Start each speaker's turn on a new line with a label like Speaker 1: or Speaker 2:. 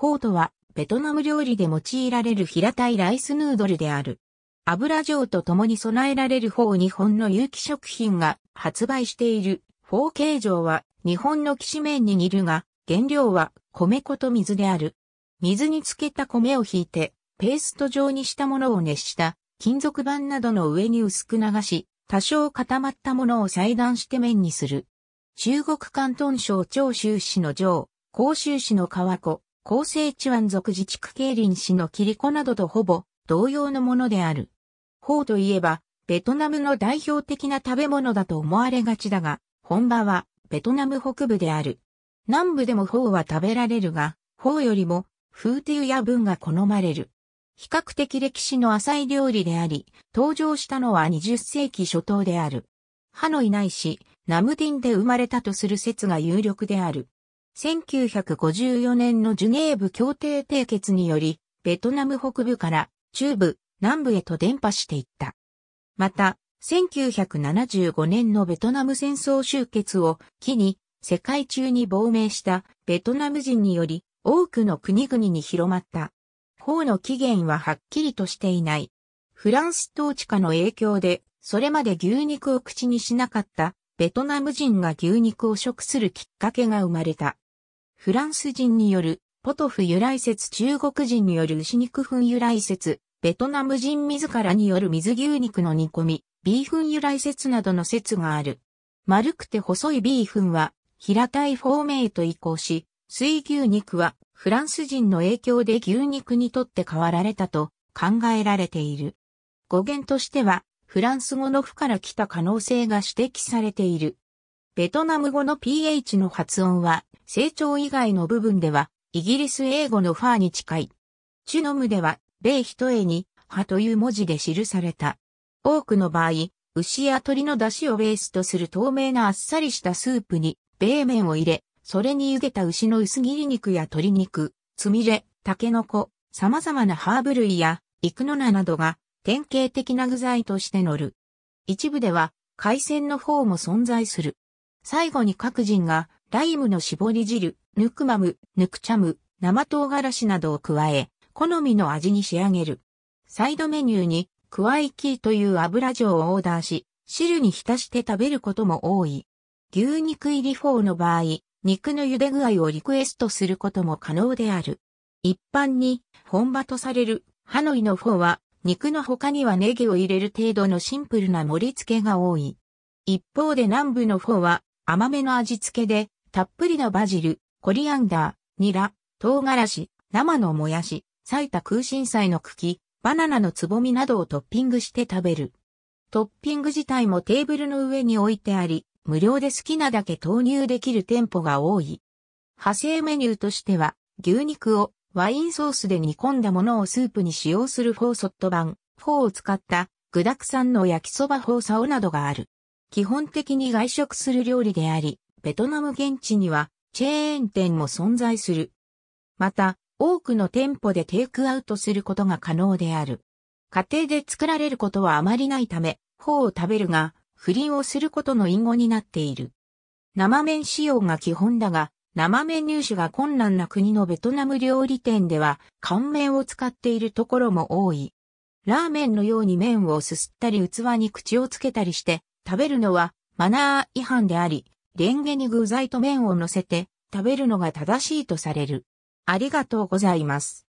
Speaker 1: フォーとは、ベトナム料理で用いられる平たいライスヌードルである。油状と共に備えられるフォー日本の有機食品が発売している。フォー形状は日本の岸しに似るが、原料は米粉と水である。水につけた米をひいて、ペースト状にしたものを熱した金属板などの上に薄く流し、多少固まったものを裁断して麺にする。中国関東省長州市の城、広州市の川湖、厚生チワン族自治区ケ林市のキリコなどとほぼ同様のものである。フーといえば、ベトナムの代表的な食べ物だと思われがちだが、本場はベトナム北部である。南部でもフーは食べられるが、フーよりもフーティウや文が好まれる。比較的歴史の浅い料理であり、登場したのは20世紀初頭である。ハノイないし、ナムディンで生まれたとする説が有力である。1954年のジュネーブ協定締結により、ベトナム北部から中部、南部へと伝播していった。また、1975年のベトナム戦争終結を機に、世界中に亡命したベトナム人により、多くの国々に広まった。法の起源ははっきりとしていない。フランス統治下の影響で、それまで牛肉を口にしなかったベトナム人が牛肉を食するきっかけが生まれた。フランス人によるポトフ由来説中国人による牛肉粉由来説、ベトナム人自らによる水牛肉の煮込み、ビーフン由来説などの説がある。丸くて細いビーフンは平たいフォーメイと移行し、水牛肉はフランス人の影響で牛肉にとって変わられたと考えられている。語源としてはフランス語の負から来た可能性が指摘されている。ベトナム語の ph の発音は、成長以外の部分では、イギリス英語のファーに近い。チュノムでは、米一重に、歯という文字で記された。多くの場合、牛や鳥の出汁をベースとする透明なあっさりしたスープに、米麺を入れ、それに茹でた牛の薄切り肉や鶏肉、つみれ、タケノコ、様々なハーブ類や、イクノナなどが、典型的な具材として乗る。一部では、海鮮の方も存在する。最後に各人が、ライムの絞り汁、ヌクマム、ヌクチャム、生唐辛子などを加え、好みの味に仕上げる。サイドメニューに、クワイキーという油状をオーダーし、汁に浸して食べることも多い。牛肉入りフォーの場合、肉の茹で具合をリクエストすることも可能である。一般に、本場とされる、ハノイのフォーは、肉の他にはネギを入れる程度のシンプルな盛り付けが多い。一方で南部のフォーは、甘めの味付けで、たっぷりのバジル、コリアンダー、ニラ、唐辛子、生のもやし、咲いた空心菜の茎、バナナのつぼみなどをトッピングして食べる。トッピング自体もテーブルの上に置いてあり、無料で好きなだけ投入できる店舗が多い。派生メニューとしては、牛肉をワインソースで煮込んだものをスープに使用するフォーソット版、フォーを使った具沢山の焼きそばフォーサオなどがある。基本的に外食する料理であり、ベトナム現地にはチェーン店も存在する。また、多くの店舗でテイクアウトすることが可能である。家庭で作られることはあまりないため、フォーを食べるが、不倫をすることの隠語になっている。生麺使用が基本だが、生麺入手が困難な国のベトナム料理店では、乾麺を使っているところも多い。ラーメンのように麺をすすったり器に口をつけたりして、食べるのはマナー違反であり、レンゲに具材と麺を乗せて食べるのが正しいとされる。ありがとうございます。